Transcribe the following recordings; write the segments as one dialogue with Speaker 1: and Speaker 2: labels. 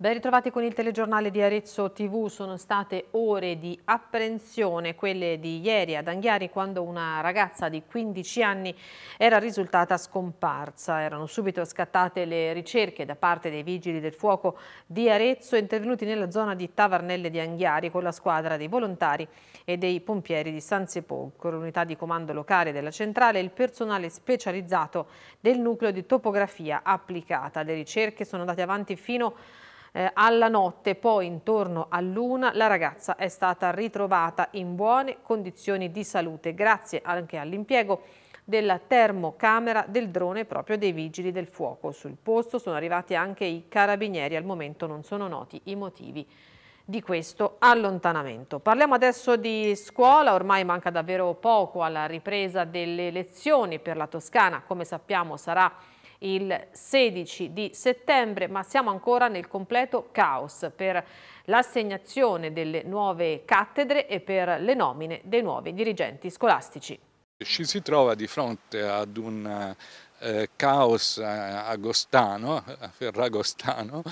Speaker 1: Ben ritrovati con il telegiornale di Arezzo TV, sono state ore di apprensione, quelle di ieri ad Anghiari quando una ragazza di 15 anni era risultata scomparsa. Erano subito scattate le ricerche da parte dei vigili del fuoco di Arezzo intervenuti nella zona di Tavarnelle di Anghiari con la squadra dei volontari e dei pompieri di San Sepolcro, l'unità di comando locale della centrale e il personale specializzato del nucleo di topografia applicata. Le ricerche sono andate avanti fino a eh, alla notte, poi intorno a luna, la ragazza è stata ritrovata in buone condizioni di salute grazie anche all'impiego della termocamera del drone proprio dei vigili del fuoco. Sul posto sono arrivati anche i carabinieri, al momento non sono noti i motivi di questo allontanamento. Parliamo adesso di scuola, ormai manca davvero poco alla ripresa delle lezioni per la Toscana, come sappiamo sarà il 16 di settembre, ma siamo ancora nel completo caos per l'assegnazione delle nuove cattedre e per le nomine dei nuovi dirigenti scolastici.
Speaker 2: Ci si trova di fronte ad un eh, caos eh, agostano, eh, ferragostano,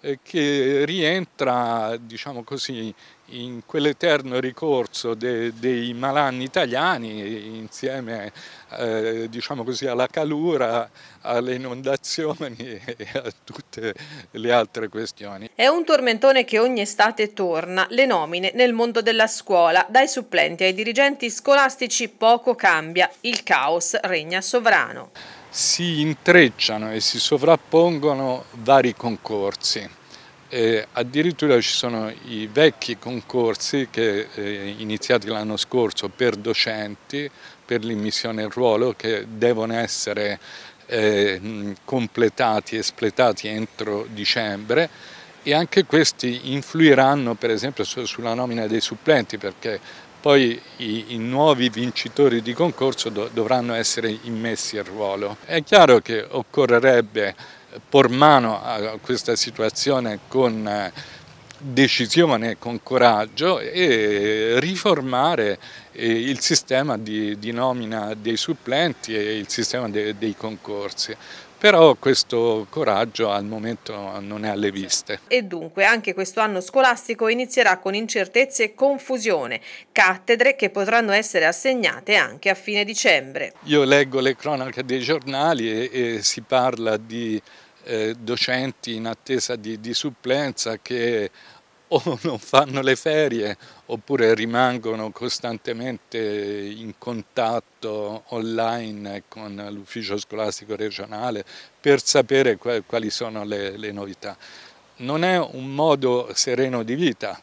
Speaker 2: eh, che rientra, diciamo così, in quell'eterno ricorso de, dei malanni italiani insieme eh, diciamo così, alla calura, alle inondazioni e a tutte le altre questioni. È un tormentone
Speaker 1: che ogni estate torna, le nomine nel mondo della scuola, dai supplenti ai dirigenti scolastici poco cambia, il caos regna sovrano.
Speaker 2: Si intrecciano e si sovrappongono vari concorsi e addirittura ci sono i vecchi concorsi che eh, iniziati l'anno scorso per docenti, per l'immissione in ruolo, che devono essere eh, completati, espletati entro dicembre e anche questi influiranno per esempio su, sulla nomina dei supplenti perché poi i, i nuovi vincitori di concorso do, dovranno essere immessi in ruolo. È chiaro che occorrerebbe por mano a questa situazione con eh, decisione, con coraggio e riformare eh, il sistema di, di nomina dei supplenti e il sistema de, dei concorsi però questo coraggio al momento non è alle viste.
Speaker 1: E dunque anche questo anno scolastico inizierà con incertezze e confusione, cattedre che potranno essere assegnate anche a fine dicembre.
Speaker 2: Io leggo le cronache dei giornali e, e si parla di eh, docenti in attesa di, di supplenza che o non fanno le ferie oppure rimangono costantemente in contatto online con l'ufficio scolastico regionale per sapere quali sono le, le novità. Non è un modo sereno di vita,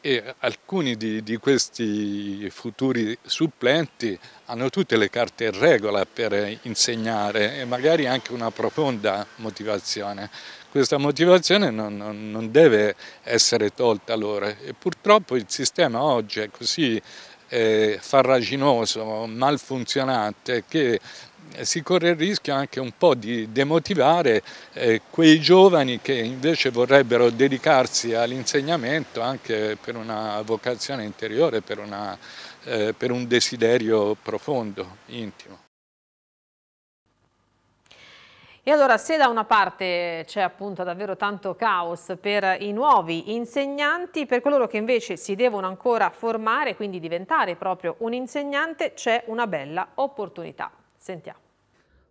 Speaker 2: e alcuni di, di, questi futuri supplenti hanno tutte le carte in regola per insegnare e magari anche una profonda motivazione. Questa motivazione non, non, non deve essere tolta loro e purtroppo il sistema oggi è così eh, farraginoso, malfunzionante, che eh, si corre il rischio anche un po' di demotivare eh, quei giovani che invece vorrebbero dedicarsi all'insegnamento anche per una vocazione interiore, per, una, eh, per un desiderio profondo, intimo.
Speaker 1: E allora se da una parte c'è appunto davvero tanto caos per i nuovi insegnanti, per coloro che invece si devono ancora formare, quindi diventare proprio un insegnante, c'è una bella opportunità. Sentiamo.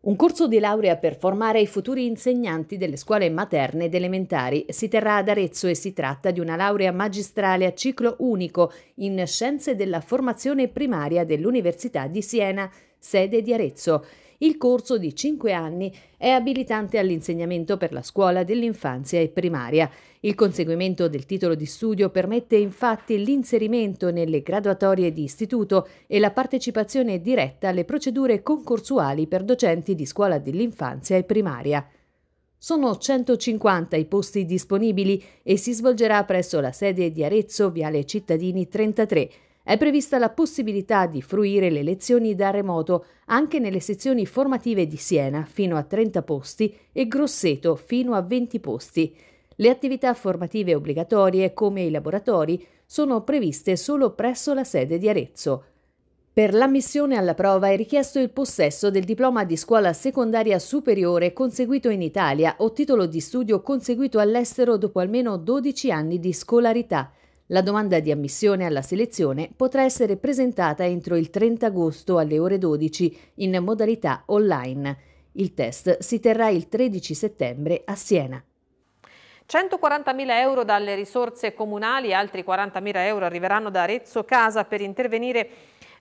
Speaker 3: Un corso di laurea per formare i futuri insegnanti delle scuole materne ed elementari si terrà ad Arezzo e si tratta di una laurea magistrale a ciclo unico in Scienze della Formazione Primaria dell'Università di Siena, sede di Arezzo il corso di 5 anni è abilitante all'insegnamento per la scuola dell'infanzia e primaria. Il conseguimento del titolo di studio permette infatti l'inserimento nelle graduatorie di istituto e la partecipazione diretta alle procedure concorsuali per docenti di scuola dell'infanzia e primaria. Sono 150 i posti disponibili e si svolgerà presso la sede di Arezzo, Viale Cittadini 33 è prevista la possibilità di fruire le lezioni da remoto anche nelle sezioni formative di Siena fino a 30 posti e Grosseto fino a 20 posti. Le attività formative obbligatorie, come i laboratori, sono previste solo presso la sede di Arezzo. Per l'ammissione alla prova è richiesto il possesso del diploma di scuola secondaria superiore conseguito in Italia o titolo di studio conseguito all'estero dopo almeno 12 anni di scolarità. La domanda di ammissione alla selezione potrà essere presentata entro il 30 agosto alle ore 12 in modalità online. Il test si terrà il 13 settembre a Siena.
Speaker 1: 140.000 euro dalle risorse comunali, altri 40.000 euro arriveranno da Arezzo Casa per intervenire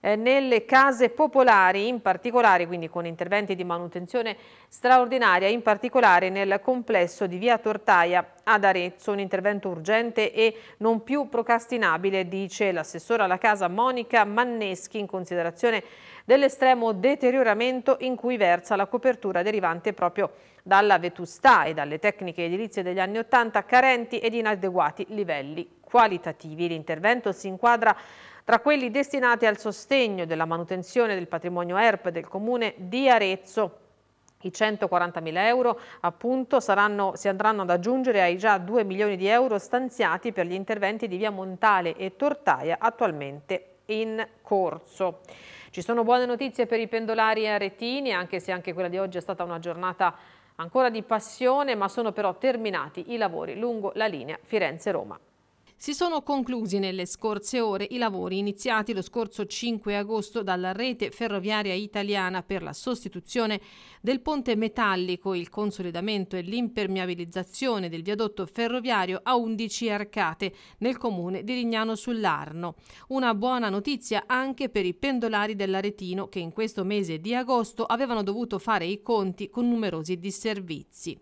Speaker 1: eh, nelle case popolari, in particolare quindi con interventi di manutenzione straordinaria, in particolare nel complesso di via Tortaia ad Arezzo, un intervento urgente e non più procrastinabile, dice l'assessora alla casa Monica Manneschi in considerazione dell'estremo deterioramento in cui versa la copertura derivante proprio dalla vetustà e dalle tecniche edilizie degli anni Ottanta carenti ed inadeguati livelli qualitativi. L'intervento si inquadra tra quelli destinati al sostegno della manutenzione del patrimonio ERP del comune di Arezzo i 140.000 euro appunto saranno, si andranno ad aggiungere ai già 2 milioni di euro stanziati per gli interventi di via Montale e Tortaia attualmente in corso. Ci sono buone notizie per i pendolari aretini, anche se anche quella di oggi è stata una giornata ancora di passione, ma sono però terminati i lavori lungo la linea Firenze-Roma. Si sono conclusi nelle scorse ore i lavori iniziati lo scorso 5 agosto dalla rete ferroviaria italiana per la sostituzione del ponte metallico, il consolidamento e l'impermeabilizzazione del viadotto ferroviario a 11 arcate nel comune di Rignano sull'Arno. Una buona notizia anche per i pendolari dell'Aretino che in questo mese di agosto avevano dovuto fare i conti con numerosi disservizi.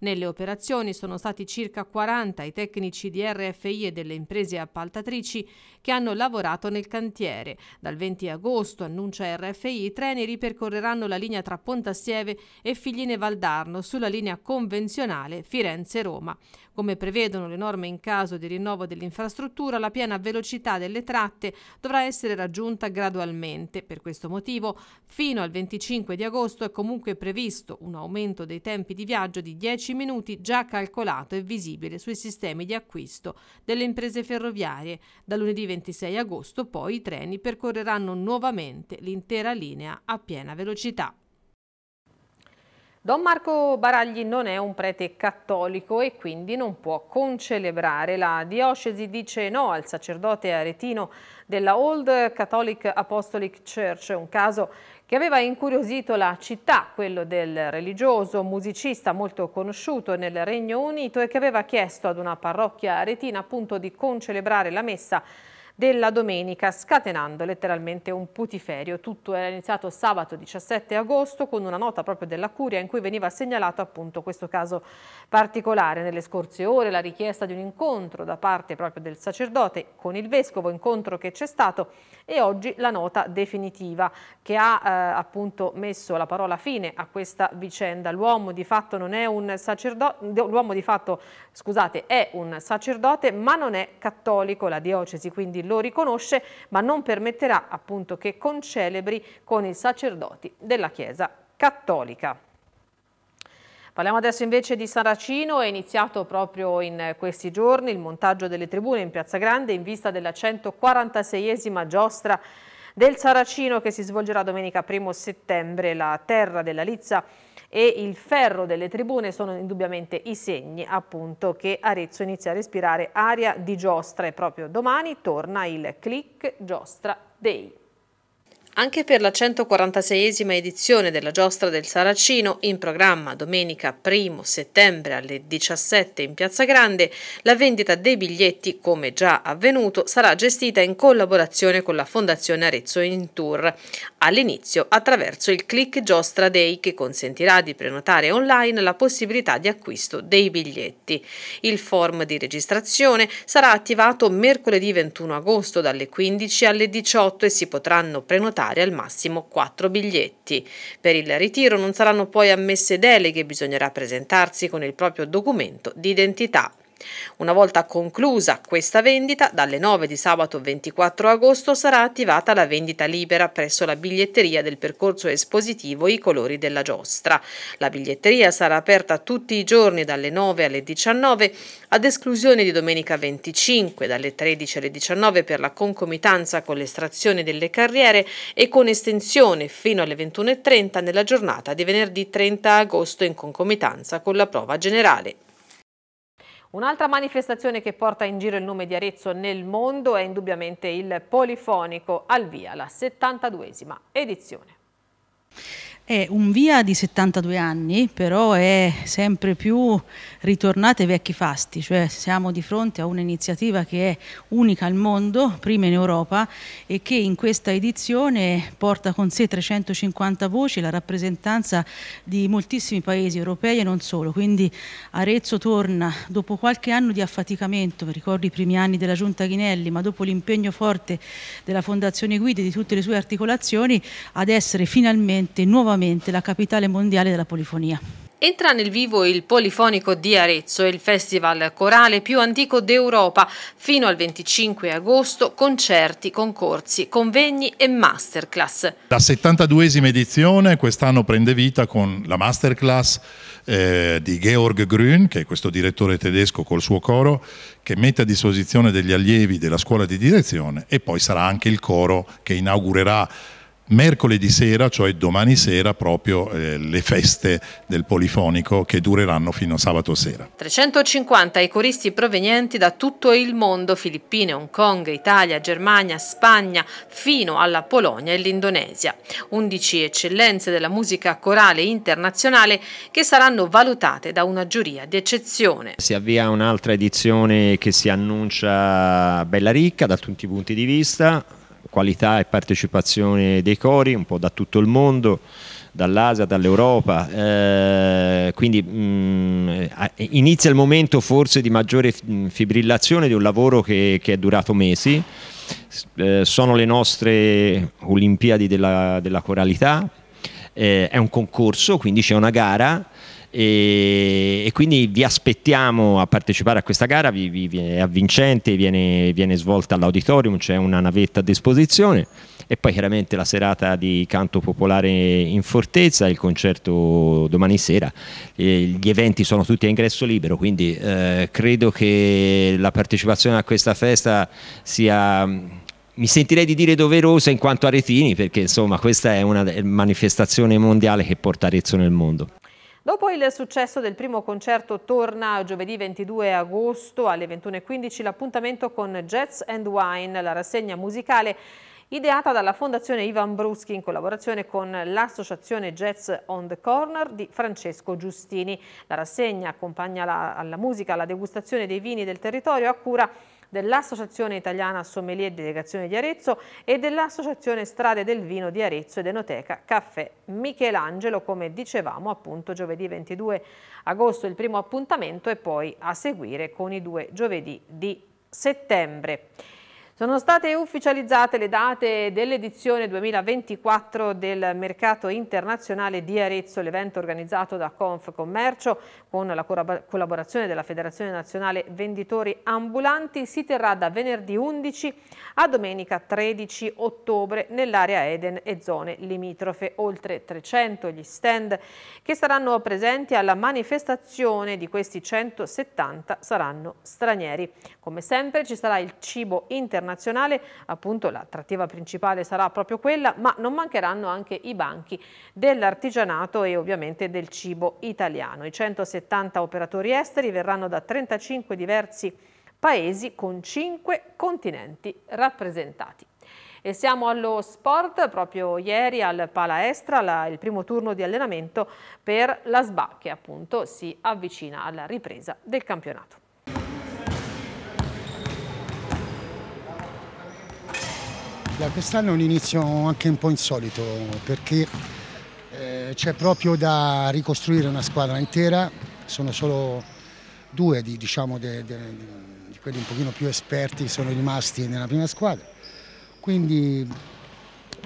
Speaker 1: Nelle operazioni sono stati circa 40 i tecnici di RFI e delle imprese appaltatrici che hanno lavorato nel cantiere. Dal 20 agosto, annuncia RFI, i treni ripercorreranno la linea tra Pontassieve e Figline Valdarno sulla linea convenzionale Firenze-Roma. Come prevedono le norme in caso di rinnovo dell'infrastruttura, la piena velocità delle tratte dovrà essere raggiunta gradualmente. Per questo motivo, fino al 25 di agosto è comunque previsto un aumento dei tempi di viaggio di 10%. 10 minuti già calcolato e visibile sui sistemi di acquisto delle imprese ferroviarie. Da lunedì 26 agosto poi i treni percorreranno nuovamente l'intera linea a piena velocità. Don Marco Baragli non è un prete cattolico e quindi non può concelebrare. La diocesi dice no al sacerdote aretino della Old Catholic Apostolic Church, un caso che aveva incuriosito la città, quello del religioso musicista molto conosciuto nel Regno Unito e che aveva chiesto ad una parrocchia retina appunto di concelebrare la messa della domenica, scatenando letteralmente un putiferio. Tutto era iniziato sabato 17 agosto con una nota proprio della Curia in cui veniva segnalato appunto questo caso particolare. Nelle scorse ore la richiesta di un incontro da parte proprio del sacerdote con il vescovo, incontro che c'è stato e oggi la nota definitiva che ha eh, appunto messo la parola fine a questa vicenda. L'uomo di fatto non è un sacerdote, l'uomo di fatto, scusate, è un sacerdote ma non è cattolico. La diocesi quindi lo lo riconosce, ma non permetterà appunto che concelebri con i sacerdoti della Chiesa cattolica. Parliamo adesso invece di Saracino, è iniziato proprio in questi giorni il montaggio delle tribune in Piazza Grande in vista della 146esima giostra del Saracino che si svolgerà domenica 1 settembre. La terra della Lizza e il ferro delle tribune sono indubbiamente i segni appunto che Arezzo inizia a respirare aria di giostra e Proprio domani torna il Click Giostra Day. Anche per la 146esima edizione della giostra del Saracino, in programma domenica 1 settembre alle 17 in Piazza Grande, la vendita dei biglietti, come già avvenuto, sarà gestita in collaborazione con la Fondazione Arezzo in Tour, all'inizio attraverso il Click Giostra Day che consentirà di prenotare online la possibilità di acquisto dei biglietti. Il form di registrazione sarà attivato mercoledì 21 agosto dalle 15 alle 18 e si potranno prenotare portare al massimo 4 biglietti. Per il ritiro non saranno poi ammesse deleghe, bisognerà presentarsi con il proprio documento d'identità. Una volta conclusa questa vendita, dalle 9 di sabato 24 agosto sarà attivata la vendita libera presso la biglietteria del percorso espositivo I colori della giostra. La biglietteria sarà aperta tutti i giorni dalle 9 alle 19 ad esclusione di domenica 25 dalle 13 alle 19 per la concomitanza con l'estrazione delle carriere e con estensione fino alle 21.30 nella giornata di venerdì 30 agosto in concomitanza con la prova generale. Un'altra manifestazione che porta in giro il nome di Arezzo nel mondo è indubbiamente il Polifonico al via, la 72esima edizione. È un via di 72 anni, però è sempre più ritornata ai vecchi fasti, cioè siamo di fronte a un'iniziativa che è unica al mondo, prima in Europa, e che in questa edizione porta con sé 350 voci, la rappresentanza di moltissimi paesi europei e non solo. Quindi Arezzo torna dopo qualche anno di affaticamento, ricordo i primi anni della Giunta Ghinelli, ma dopo l'impegno forte della Fondazione Guidi e di tutte le sue articolazioni, ad essere finalmente nuovamente nuovamente la capitale mondiale della polifonia. Entra nel vivo il Polifonico di Arezzo, il festival corale più antico d'Europa. Fino al 25 agosto concerti, concorsi, convegni e masterclass.
Speaker 4: La 72esima edizione quest'anno prende vita con la masterclass eh, di Georg Grün, che è questo direttore tedesco col suo coro, che mette a disposizione degli allievi della scuola di direzione e poi sarà anche il coro che inaugurerà mercoledì sera, cioè domani sera, proprio eh, le feste del Polifonico che dureranno fino a sabato sera.
Speaker 1: 350 i coristi provenienti da tutto il mondo, Filippine, Hong Kong, Italia, Germania, Spagna, fino alla Polonia e l'Indonesia. 11 eccellenze della musica corale internazionale che saranno valutate da una giuria di eccezione.
Speaker 4: Si avvia un'altra edizione che si annuncia bella ricca da tutti i punti di vista, qualità e partecipazione dei cori un po' da tutto il mondo dall'Asia, dall'Europa, eh, quindi mh, mm, inizia il momento forse di maggiore mm, fibrillazione di un lavoro che, che è durato mesi, eh, sono le nostre Olimpiadi della, della coralità, eh, è un concorso, quindi c'è una gara e, e, quindi vi aspettiamo a partecipare a questa gara, vi, vi, è avvincente, viene, viene svolta all'auditorium, c'è una navetta a disposizione e poi chiaramente la serata di canto popolare in Fortezza, il concerto domani sera, gli eventi sono tutti a ingresso libero, quindi eh, credo che la partecipazione a questa festa sia mi sentirei di dire doverosa in quanto aretini perché insomma questa è una manifestazione mondiale che porta Arezzo nel mondo.
Speaker 1: Dopo il successo del primo concerto torna giovedì 22 agosto alle 21.15 l'appuntamento con Jets and Wine, la rassegna musicale ideata dalla Fondazione Ivan Bruschi in collaborazione con l'associazione Jazz on the Corner di Francesco Giustini. La rassegna accompagna la, alla musica, alla degustazione dei vini del territorio a cura di dell'Associazione Italiana Sommelier Delegazione di Arezzo e dell'Associazione Strade del Vino di Arezzo ed Enoteca Caffè Michelangelo, come dicevamo appunto giovedì 22 agosto il primo appuntamento e poi a seguire con i due giovedì di settembre. Sono state ufficializzate le date dell'edizione 2024 del mercato internazionale di Arezzo, l'evento organizzato da Confcommercio con la collaborazione della Federazione Nazionale Venditori Ambulanti si terrà da venerdì 11 a domenica 13 ottobre nell'area Eden e zone limitrofe, oltre 300 gli stand che saranno presenti alla manifestazione di questi 170 saranno stranieri. Come sempre ci sarà il cibo internazionale internazionale, appunto l'attrattiva principale sarà proprio quella, ma non mancheranno anche i banchi dell'artigianato e ovviamente del cibo italiano. I 170 operatori esteri verranno da 35 diversi paesi con 5 continenti rappresentati. E siamo allo sport, proprio ieri al Palaestra, la, il primo turno di allenamento per la SBA che appunto si avvicina alla ripresa del campionato.
Speaker 5: Da quest'anno è un inizio anche un po' insolito perché eh, c'è proprio da ricostruire una squadra intera, sono solo due di, diciamo, de, de, di quelli un pochino più esperti che sono rimasti nella prima squadra, quindi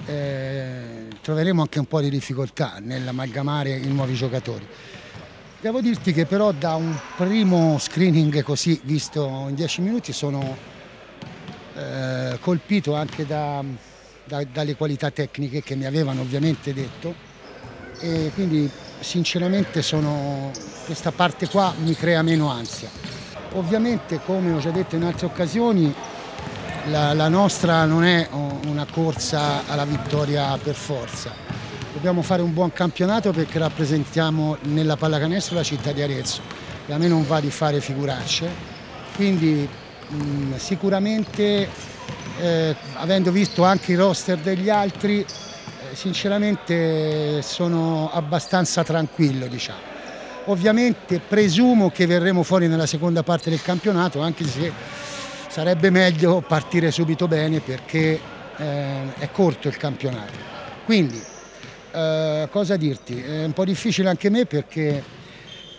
Speaker 5: eh, troveremo anche un po' di difficoltà nell'amalgamare i nuovi giocatori. Devo dirti che però da un primo screening così visto in 10 minuti sono eh, colpito anche da, da, dalle qualità tecniche che mi avevano ovviamente detto e quindi sinceramente sono, questa parte qua mi crea meno ansia. Ovviamente come ho già detto in altre occasioni la, la nostra non è una corsa alla vittoria per forza, dobbiamo fare un buon campionato perché rappresentiamo nella pallacanestro la città di Arezzo e a me non va di fare figuracce, quindi mh, mm, sicuramente eh, avendo visto anche i roster degli altri, eh, sinceramente sono abbastanza tranquillo. Diciamo. Ovviamente presumo che verremo fuori nella seconda parte del campionato, anche se sarebbe meglio partire subito bene perché eh, è corto il campionato. Quindi, eh, cosa dirti? È un po' difficile anche me perché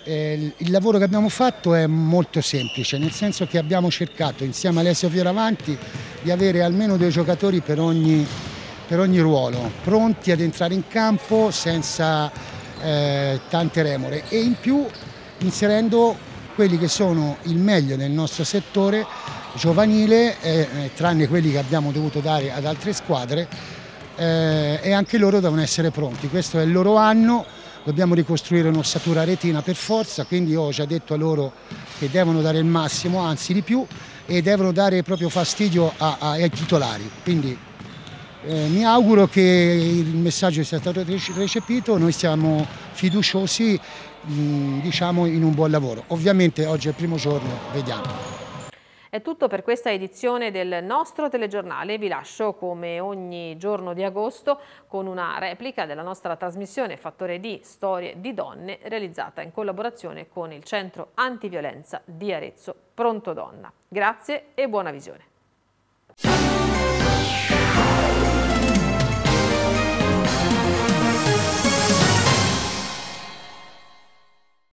Speaker 5: eh, il lavoro che abbiamo fatto è molto semplice, nel senso che abbiamo cercato insieme a Alessio Fioravanti di avere almeno due giocatori per ogni, per ogni ruolo, pronti ad entrare in campo senza eh, tante remore e in più inserendo quelli che sono il meglio nel nostro settore giovanile, eh, eh tranne quelli che abbiamo dovuto dare ad altre squadre, eh, e anche loro devono essere pronti, questo è il loro anno dobbiamo ricostruire un'ossatura retina per forza, quindi ho già detto a loro che devono dare il massimo, anzi di più, e devono dare proprio fastidio a, a, ai titolari. Quindi eh, mi auguro che il messaggio sia stato recepito, noi siamo fiduciosi mh, diciamo, in un buon lavoro. Ovviamente oggi è il primo giorno, vediamo. È tutto per
Speaker 1: questa edizione del nostro telegiornale. Vi lascio come ogni giorno di agosto con una replica della nostra trasmissione Fattore di Storie di donne realizzata in collaborazione con il Centro Antiviolenza di Arezzo Pronto Donna. Grazie e buona visione.